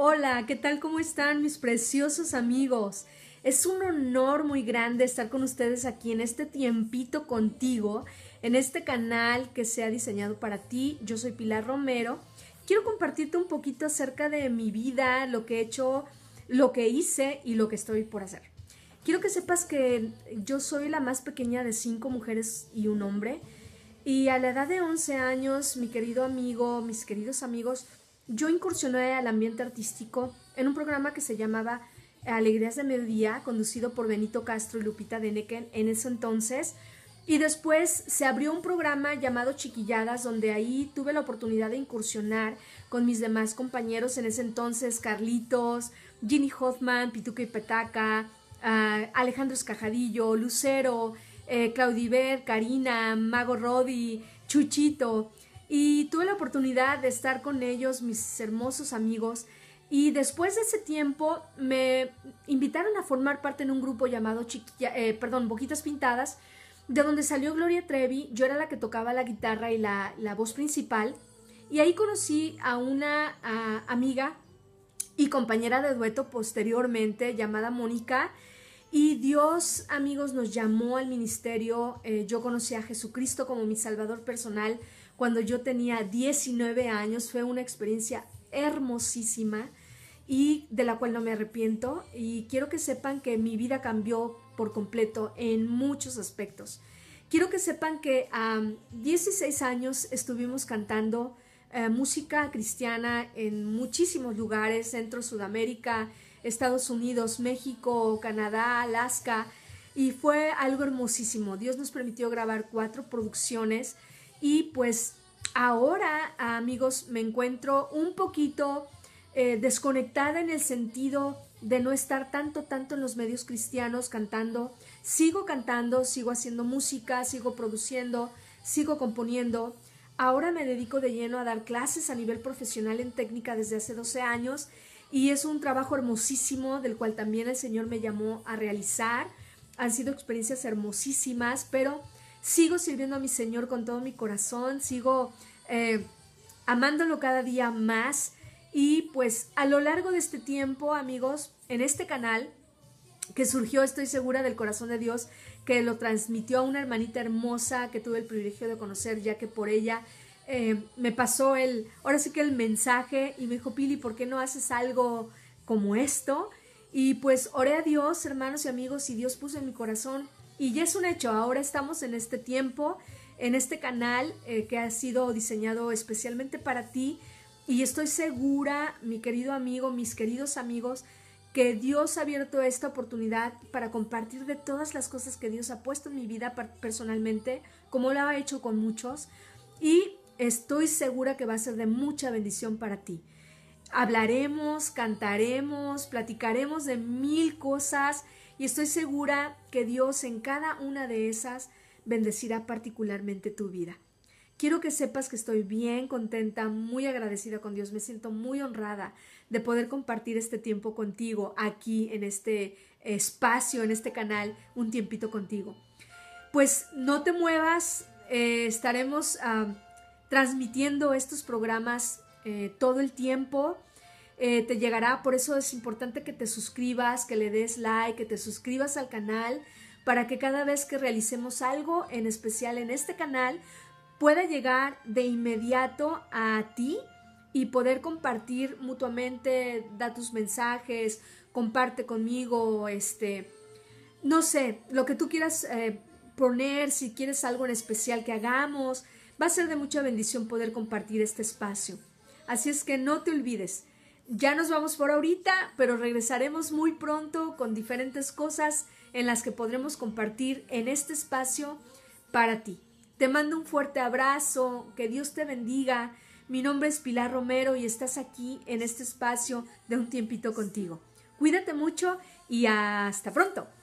Hola, ¿qué tal? ¿Cómo están mis preciosos amigos? Es un honor muy grande estar con ustedes aquí en este tiempito contigo, en este canal que se ha diseñado para ti. Yo soy Pilar Romero. Quiero compartirte un poquito acerca de mi vida, lo que he hecho, lo que hice y lo que estoy por hacer. Quiero que sepas que yo soy la más pequeña de cinco mujeres y un hombre. Y a la edad de 11 años, mi querido amigo, mis queridos amigos, yo incursioné al ambiente artístico en un programa que se llamaba Alegrías de Mediodía, conducido por Benito Castro y Lupita Denequen en ese entonces. Y después se abrió un programa llamado Chiquilladas, donde ahí tuve la oportunidad de incursionar con mis demás compañeros en ese entonces, Carlitos, Ginny Hoffman, Pituca y Petaca, ah, Alejandro Escajadillo, Lucero, eh, Claudiver, Karina, Mago Rodi, Chuchito y tuve la oportunidad de estar con ellos, mis hermosos amigos, y después de ese tiempo me invitaron a formar parte en un grupo llamado Chiquilla, eh, perdón, Boquitas Pintadas, de donde salió Gloria Trevi, yo era la que tocaba la guitarra y la, voz principal, y ahí conocí a una amiga y compañera de dueto posteriormente llamada Mónica, y Dios, amigos, nos llamó al ministerio, eh, yo conocí a Jesucristo como mi Salvador personal, cuando yo tenía 19 años. Fue una experiencia hermosísima y de la cual no me arrepiento. Y quiero que sepan que mi vida cambió por completo en muchos aspectos. Quiero que sepan que a 16 años estuvimos cantando eh, música cristiana en muchísimos lugares, Centro Sudamérica, Estados Unidos, México, Canadá, Alaska, y fue algo hermosísimo. Dios nos permitió grabar cuatro producciones y pues ahora, amigos, me encuentro un poquito eh, desconectada en el sentido de no estar tanto, tanto en los medios cristianos cantando. Sigo cantando, sigo haciendo música, sigo produciendo, sigo componiendo. Ahora me dedico de lleno a dar clases a nivel profesional en técnica desde hace 12 años y es un trabajo hermosísimo del cual también el Señor me llamó a realizar. Han sido experiencias hermosísimas, pero sigo sirviendo a mi Señor con todo mi corazón, sigo eh, amándolo cada día más. Y pues a lo largo de este tiempo, amigos, en este canal que surgió, estoy segura, del corazón de Dios, que lo transmitió a una hermanita hermosa que tuve el privilegio de conocer, ya que por ella eh, me pasó el, ahora sí que el mensaje y me dijo, Pili, ¿por qué no haces algo como esto? Y pues oré a Dios, hermanos y amigos, y Dios puso en mi corazón y ya es un hecho, ahora estamos en este tiempo, en este canal eh, que ha sido diseñado especialmente para ti. Y estoy segura, mi querido amigo, mis queridos amigos, que Dios ha abierto esta oportunidad para compartir de todas las cosas que Dios ha puesto en mi vida personalmente, como lo ha hecho con muchos. Y estoy segura que va a ser de mucha bendición para ti hablaremos, cantaremos, platicaremos de mil cosas y estoy segura que Dios en cada una de esas bendecirá particularmente tu vida. Quiero que sepas que estoy bien contenta, muy agradecida con Dios, me siento muy honrada de poder compartir este tiempo contigo aquí en este espacio, en este canal, un tiempito contigo. Pues no te muevas, eh, estaremos ah, transmitiendo estos programas eh, todo el tiempo. Eh, te llegará, por eso es importante que te suscribas, que le des like, que te suscribas al canal, para que cada vez que realicemos algo en especial en este canal, pueda llegar de inmediato a ti y poder compartir mutuamente, da tus mensajes, comparte conmigo, este, no sé, lo que tú quieras eh, poner, si quieres algo en especial que hagamos, va a ser de mucha bendición poder compartir este espacio. Así es que no te olvides. Ya nos vamos por ahorita, pero regresaremos muy pronto con diferentes cosas en las que podremos compartir en este espacio para ti. Te mando un fuerte abrazo, que Dios te bendiga. Mi nombre es Pilar Romero y estás aquí en este espacio de un tiempito contigo. Cuídate mucho y hasta pronto.